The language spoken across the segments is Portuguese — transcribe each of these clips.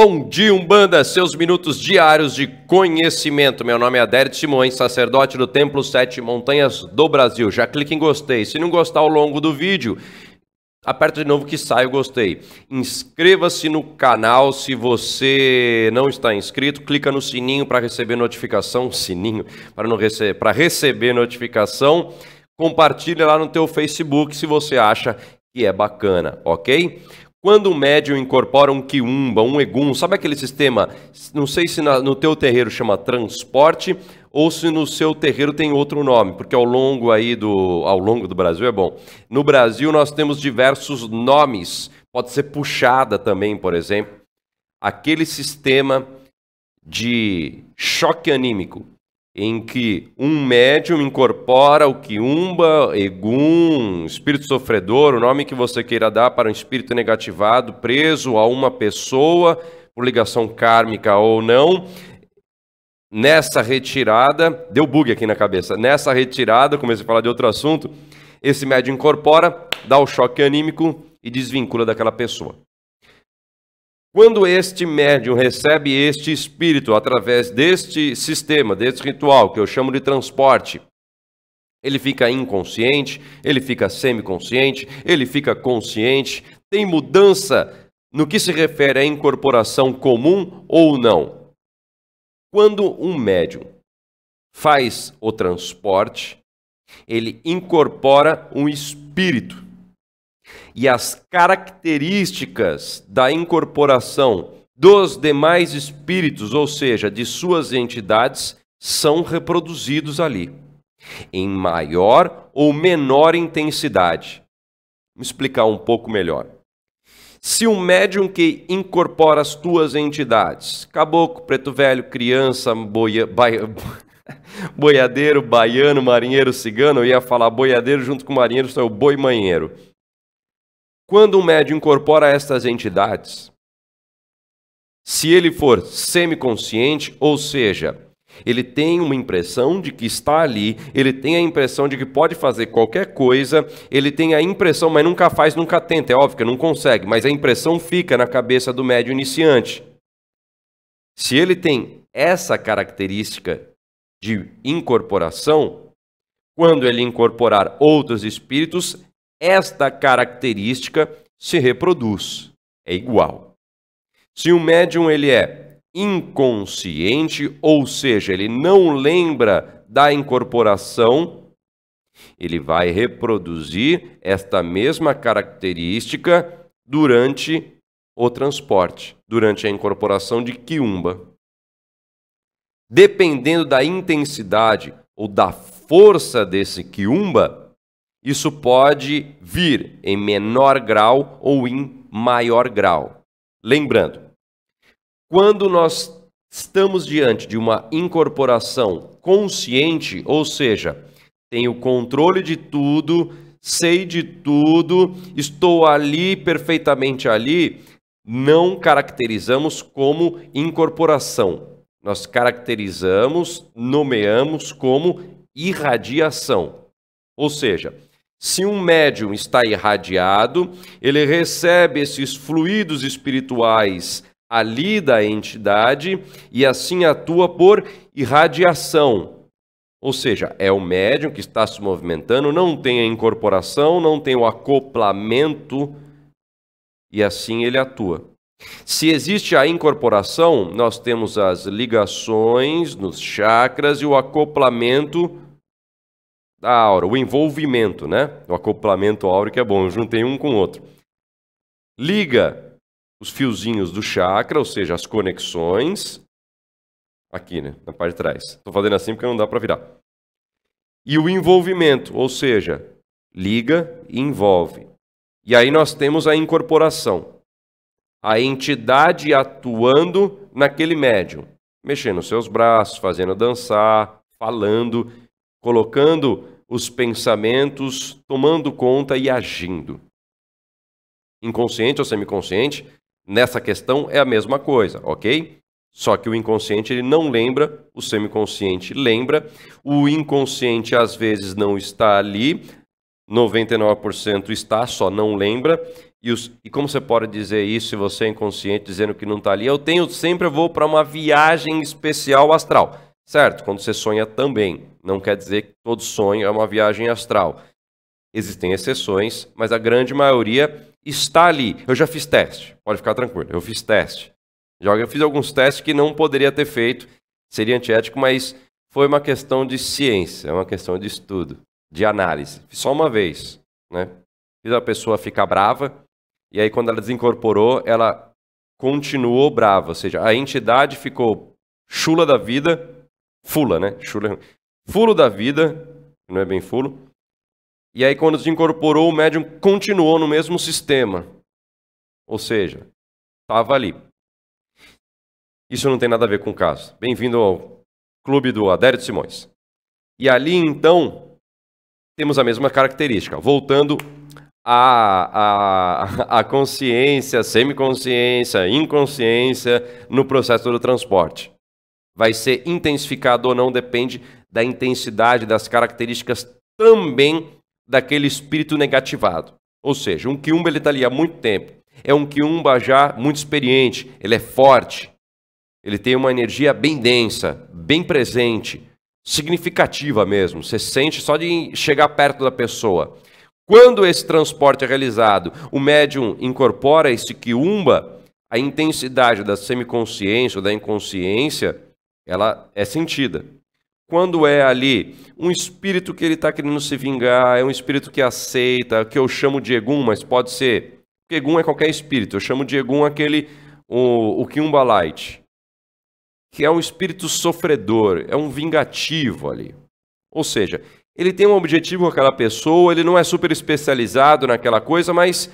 Bom dia, Umbanda, seus minutos diários de conhecimento. Meu nome é Adérito Simões, sacerdote do Templo Sete Montanhas do Brasil. Já clique em gostei. Se não gostar ao longo do vídeo, aperta de novo que sai o gostei. Inscreva-se no canal se você não está inscrito, clica no sininho para receber notificação, sininho para não receber, para receber notificação. Compartilha lá no teu Facebook se você acha que é bacana, OK? Quando um médium incorpora um quiumba, um egum, sabe aquele sistema? Não sei se na, no teu terreiro chama transporte ou se no seu terreiro tem outro nome, porque ao longo aí do ao longo do Brasil é bom. No Brasil nós temos diversos nomes. Pode ser puxada também, por exemplo. Aquele sistema de choque anímico em que um médium incorpora o umba egum, espírito sofredor, o nome que você queira dar para um espírito negativado, preso a uma pessoa, por ligação kármica ou não, nessa retirada, deu bug aqui na cabeça, nessa retirada, comecei a falar de outro assunto, esse médium incorpora, dá o choque anímico e desvincula daquela pessoa. Quando este médium recebe este espírito através deste sistema, deste ritual, que eu chamo de transporte, ele fica inconsciente, ele fica semiconsciente, ele fica consciente, tem mudança no que se refere à incorporação comum ou não. Quando um médium faz o transporte, ele incorpora um espírito e as características da incorporação dos demais espíritos, ou seja, de suas entidades, são reproduzidos ali, em maior ou menor intensidade. Vou explicar um pouco melhor. Se um médium que incorpora as tuas entidades, caboclo, preto velho, criança, boia, baia, boiadeiro, baiano, marinheiro, cigano, eu ia falar boiadeiro junto com marinheiro, sou o boi manheiro. Quando um médium incorpora estas entidades, se ele for semiconsciente, ou seja, ele tem uma impressão de que está ali, ele tem a impressão de que pode fazer qualquer coisa, ele tem a impressão, mas nunca faz, nunca tenta, é óbvio que não consegue, mas a impressão fica na cabeça do médium iniciante. Se ele tem essa característica de incorporação, quando ele incorporar outros espíritos, esta característica se reproduz, é igual. Se o médium ele é inconsciente, ou seja, ele não lembra da incorporação, ele vai reproduzir esta mesma característica durante o transporte, durante a incorporação de quiumba. Dependendo da intensidade ou da força desse quiumba, isso pode vir em menor grau ou em maior grau. Lembrando, quando nós estamos diante de uma incorporação consciente, ou seja, tenho controle de tudo, sei de tudo, estou ali, perfeitamente ali, não caracterizamos como incorporação. Nós caracterizamos, nomeamos como irradiação. Ou seja, se um médium está irradiado, ele recebe esses fluidos espirituais ali da entidade e assim atua por irradiação. Ou seja, é o médium que está se movimentando, não tem a incorporação, não tem o acoplamento e assim ele atua. Se existe a incorporação, nós temos as ligações nos chakras e o acoplamento da aura, o envolvimento, né? O acoplamento áureo que é bom, eu juntei um com o outro. Liga os fiozinhos do chakra, ou seja, as conexões, aqui, né? Na parte de trás. Estou fazendo assim porque não dá para virar. E o envolvimento, ou seja, liga e envolve. E aí nós temos a incorporação. A entidade atuando naquele médium, mexendo os seus braços, fazendo dançar, falando colocando os pensamentos, tomando conta e agindo. Inconsciente ou semiconsciente, nessa questão é a mesma coisa, ok? Só que o inconsciente ele não lembra, o semiconsciente lembra, o inconsciente às vezes não está ali, 99% está, só não lembra. E, os, e, como você pode dizer isso se você é inconsciente dizendo que não está ali? Eu tenho sempre eu vou para uma viagem especial astral, certo? Quando você sonha também, não quer dizer que todo sonho é uma viagem astral. Existem exceções, mas a grande maioria está ali. Eu já fiz teste, pode ficar tranquilo, eu fiz teste. Já eu fiz alguns testes que não poderia ter feito, seria antiético, mas foi uma questão de ciência, é uma questão de estudo, de análise. Fiz só uma vez, né? Fiz a pessoa ficar brava, e aí quando ela desincorporou, ela continuou brava, ou seja, a entidade ficou chula da vida, fula, né? Chula, Fulo da vida, não é bem fulo. E aí, quando se incorporou, o médium continuou no mesmo sistema. Ou seja, estava ali. Isso não tem nada a ver com o caso. Bem-vindo ao clube do Adérito Simões. E ali, então, temos a mesma característica. Voltando à, à, à consciência, semiconsciência, inconsciência no processo do transporte vai ser intensificado ou não depende da intensidade, das características também daquele espírito negativado. Ou seja, um quiumba ele está ali há muito tempo. É um quiumba já muito experiente, ele é forte, ele tem uma energia bem densa, bem presente, significativa mesmo. Você sente só de chegar perto da pessoa. Quando esse transporte é realizado, o médium incorpora esse quiumba, a intensidade da semiconsciência ou da inconsciência ela é sentida. Quando é ali um espírito que ele está querendo se vingar, é um espírito que aceita, que eu chamo de egum, mas pode ser. Egum é qualquer espírito. Eu chamo de egum aquele, o, o Kiumba que é um espírito sofredor, é um vingativo ali. Ou seja, ele tem um objetivo com aquela pessoa, ele não é super especializado naquela coisa, mas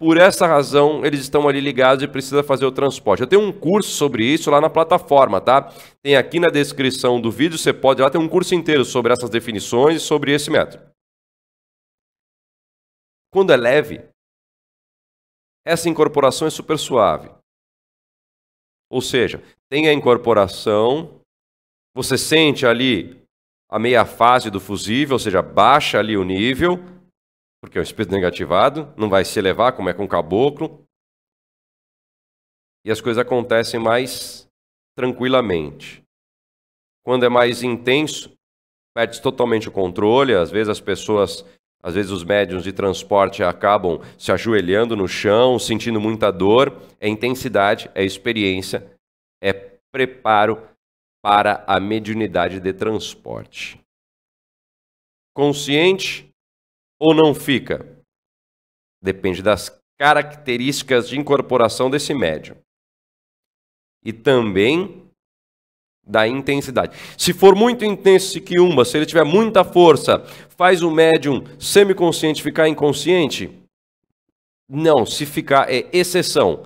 por essa razão, eles estão ali ligados e precisa fazer o transporte. Eu tenho um curso sobre isso lá na plataforma, tá? Tem aqui na descrição do vídeo, você pode lá tem um curso inteiro sobre essas definições e sobre esse método. Quando é leve, essa incorporação é super suave. Ou seja, tem a incorporação, você sente ali a meia fase do fusível, ou seja, baixa ali o nível, porque é um espírito negativado não vai se elevar, como é com o caboclo, e as coisas acontecem mais tranquilamente. Quando é mais intenso, perde totalmente o controle, às vezes as pessoas, às vezes os médiums de transporte acabam se ajoelhando no chão, sentindo muita dor. É intensidade, é experiência, é preparo para a mediunidade de transporte. Consciente ou não fica? Depende das características de incorporação desse médium. E também da intensidade. Se for muito intenso esse quiumba, se ele tiver muita força, faz o médium semiconsciente ficar inconsciente? Não, se ficar é exceção.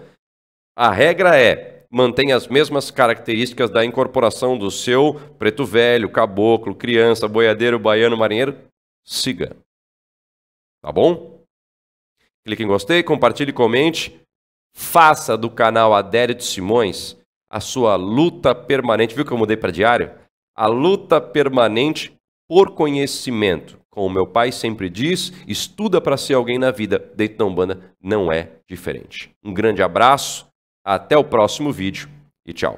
A regra é mantém as mesmas características da incorporação do seu preto velho, caboclo, criança, boiadeiro, baiano, marinheiro, siga. Tá bom? Clique em gostei, compartilhe, comente. Faça do canal Adérito Simões a sua luta permanente. Viu que eu mudei para diário? A luta permanente por conhecimento. Como meu pai sempre diz, estuda para ser alguém na vida. na Umbanda não é diferente. Um grande abraço, até o próximo vídeo e tchau.